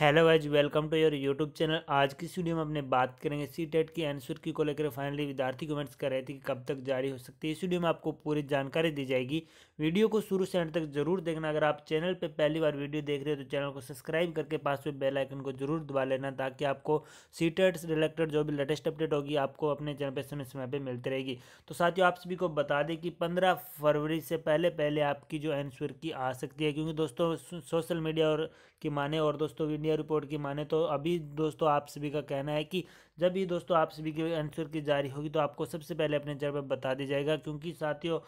hello guys welcome to your YouTube channel आज की video में अपने बात करेंगे सी टेट की एनसुर की को लेकर फाइनली विद्यार्थी कमेंट्स कर रहे थे कि कब तक जारी हो सकती है इस वीडियो में आपको पूरी जानकारी दी जाएगी वीडियो को शुरू से एंड तक जरूर देखना अगर आप चैनल पर पहली बार वीडियो देख रहे हो तो चैनल को सब्सक्राइब करके पास में बेलाइकन को जरूर दबा लेना ताकि आपको सी टेट रिलेटेड जो भी लेटेस्ट अपडेट होगी आपको अपने चैनल पर समय समय पर मिलती रहेगी तो साथियों आप सभी को बता दें कि पंद्रह फरवरी से पहले पहले आपकी जो एनसुर की आ सकती है क्योंकि दोस्तों सोशल मीडिया और की माने और दोस्तों वीडियो इंडिया रिपोर्ट की माने तो अभी दोस्तों आप सभी का कहना है कि जब ये दोस्तों आप सभी की आंसर की जारी होगी तो आपको सबसे पहले अपने चैनल पर बता दिया जाएगा क्योंकि साथियों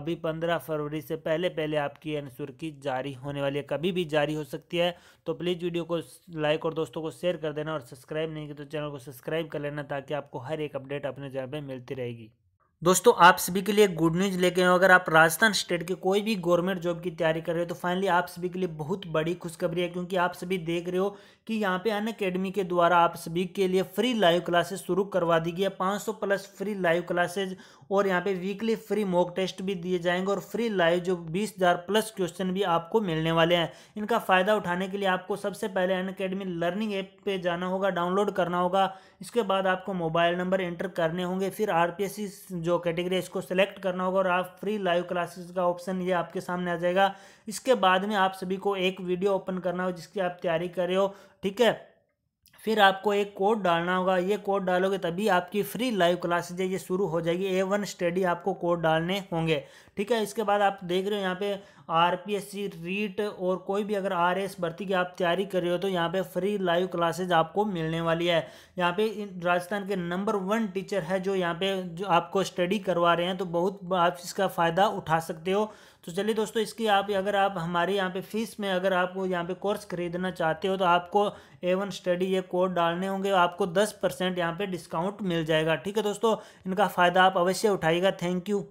अभी पंद्रह फरवरी से पहले पहले आपकी आंसर की जारी होने वाली है कभी भी जारी हो सकती है तो प्लीज़ वीडियो को लाइक और दोस्तों को शेयर कर देना और सब्सक्राइब नहीं किया तो चैनल को सब्सक्राइब कर लेना ताकि आपको हर एक अपडेट अपने चैनल पर मिलती रहेगी दोस्तों आप सभी के लिए गुड न्यूज़ लेके आए अगर आप राजस्थान स्टेट के कोई भी गवर्नमेंट जॉब की तैयारी कर रहे हो तो फाइनली आप सभी के लिए बहुत बड़ी खुशखबरी है क्योंकि आप सभी देख रहे हो कि यहाँ पे अन अकेडमी के द्वारा आप सभी के लिए फ्री लाइव क्लासेस शुरू करवा दी गई है 500 प्लस फ्री लाइव क्लासेज और यहाँ पे वीकली फ्री मॉक टेस्ट भी दिए जाएंगे और फ्री लाइव जो बीस प्लस क्वेश्चन भी आपको मिलने वाले हैं इनका फ़ायदा उठाने के लिए आपको सबसे पहले अन अकेडमी लर्निंग ऐप पर जाना होगा डाउनलोड करना होगा इसके बाद आपको मोबाइल नंबर एंटर करने होंगे फिर आर जो जो कैटेगरी है इसको सेलेक्ट करना होगा और आप फ्री लाइव क्लासेस का ऑप्शन ये आपके सामने आ जाएगा इसके बाद में आप सभी को एक वीडियो ओपन करना हो जिसकी आप तैयारी कर रहे हो ठीक है फिर आपको एक कोड डालना होगा ये कोड डालोगे तभी आपकी फ्री लाइव क्लासेज ये शुरू हो जाएगी ए वन स्टडी आपको कोड डालने होंगे ठीक है इसके बाद आप देख रहे हो यहाँ पे R P S C REET और कोई भी अगर आर एस भर्ती की आप तैयारी कर रहे हो तो यहाँ पे फ्री लाइव क्लासेज आपको मिलने वाली है यहाँ पे राजस्थान के नंबर वन टीचर है जो यहाँ पे जो आपको स्टडी करवा रहे हैं तो बहुत आप इसका फ़ायदा उठा सकते हो तो चलिए दोस्तों इसकी आप अगर आप हमारे यहाँ पे फीस में अगर आपको यहाँ पे कोर्स खरीदना चाहते हो तो आपको ए वन स्टडी ये कोड डालने होंगे आपको दस परसेंट यहाँ पर डिस्काउंट मिल जाएगा ठीक है दोस्तों इनका फ़ायदा आप अवश्य उठाइएगा थैंक यू